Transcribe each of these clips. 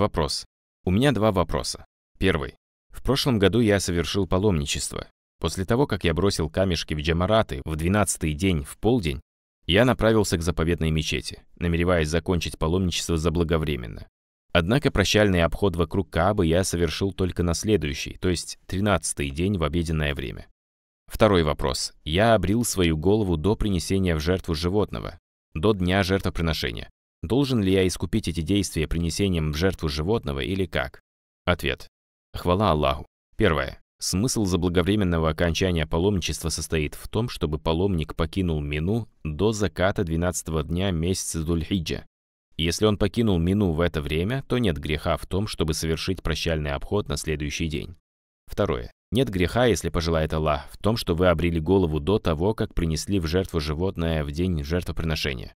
Вопрос. У меня два вопроса. Первый. В прошлом году я совершил паломничество. После того, как я бросил камешки в Джамараты в 12-й день в полдень, я направился к заповедной мечети, намереваясь закончить паломничество заблаговременно. Однако прощальный обход вокруг Каабы я совершил только на следующий, то есть 13-й день в обеденное время. Второй вопрос. Я обрил свою голову до принесения в жертву животного, до дня жертвоприношения, Должен ли я искупить эти действия принесением в жертву животного или как? Ответ. Хвала Аллаху. Первое. Смысл заблаговременного окончания паломничества состоит в том, чтобы паломник покинул Мину до заката 12 дня месяца Дульхиджа. Если он покинул Мину в это время, то нет греха в том, чтобы совершить прощальный обход на следующий день. Второе. Нет греха, если пожелает Аллах, в том, что вы обрели голову до того, как принесли в жертву животное в день жертвоприношения.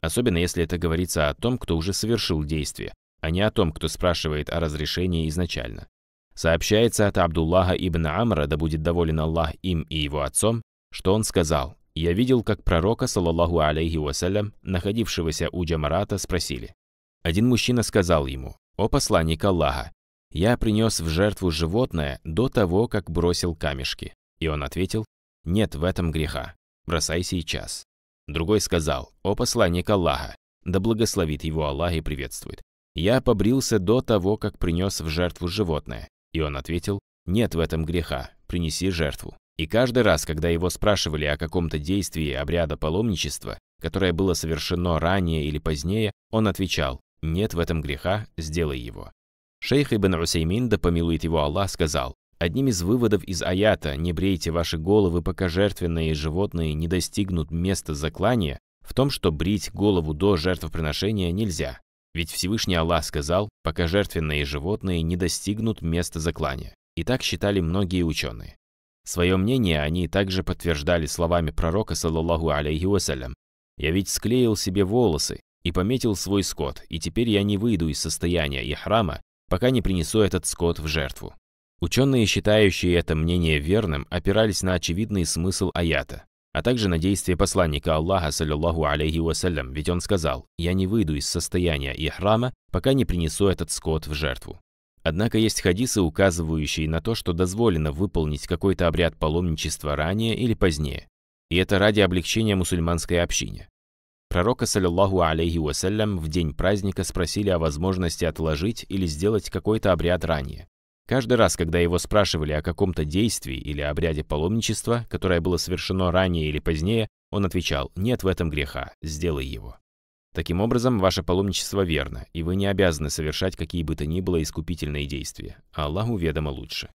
Особенно если это говорится о том, кто уже совершил действие, а не о том, кто спрашивает о разрешении изначально. Сообщается от Абдуллаха ибн Амра, да будет доволен Аллах им и его отцом, что он сказал, «Я видел, как пророка, саллаллаху алейхи вассалям, находившегося у Джамарата, спросили». Один мужчина сказал ему, «О посланник Аллаха, я принес в жертву животное до того, как бросил камешки». И он ответил, «Нет в этом греха, бросай сейчас». Другой сказал, о посланник Аллаха, да благословит его Аллах и приветствует. Я побрился до того, как принес в жертву животное. И он ответил, нет в этом греха, принеси жертву. И каждый раз, когда его спрашивали о каком-то действии обряда паломничества, которое было совершено ранее или позднее, он отвечал, нет в этом греха, сделай его. Шейх Ибн Усеймин, да помилует его Аллах, сказал, Одним из выводов из аята «Не брейте ваши головы, пока жертвенные животные не достигнут места заклания» в том, что брить голову до жертвоприношения нельзя. Ведь Всевышний Аллах сказал, пока жертвенные животные не достигнут места заклания. И так считали многие ученые. Свое мнение они также подтверждали словами пророка, саллаллаху алейхи вассалям. «Я ведь склеил себе волосы и пометил свой скот, и теперь я не выйду из состояния ихрама, пока не принесу этот скот в жертву». Ученые, считающие это мнение верным, опирались на очевидный смысл аята, а также на действия посланника Аллаха, саллиллаху алейхи вассалям, ведь он сказал «Я не выйду из состояния ихрама, пока не принесу этот скот в жертву». Однако есть хадисы, указывающие на то, что дозволено выполнить какой-то обряд паломничества ранее или позднее, и это ради облегчения мусульманской общине. Пророка, саллиллаху алейхи вассалям, в день праздника спросили о возможности отложить или сделать какой-то обряд ранее. Каждый раз, когда его спрашивали о каком-то действии или обряде паломничества, которое было совершено ранее или позднее, он отвечал «Нет в этом греха, сделай его». Таким образом, ваше паломничество верно, и вы не обязаны совершать какие бы то ни было искупительные действия. Аллаху ведомо лучше.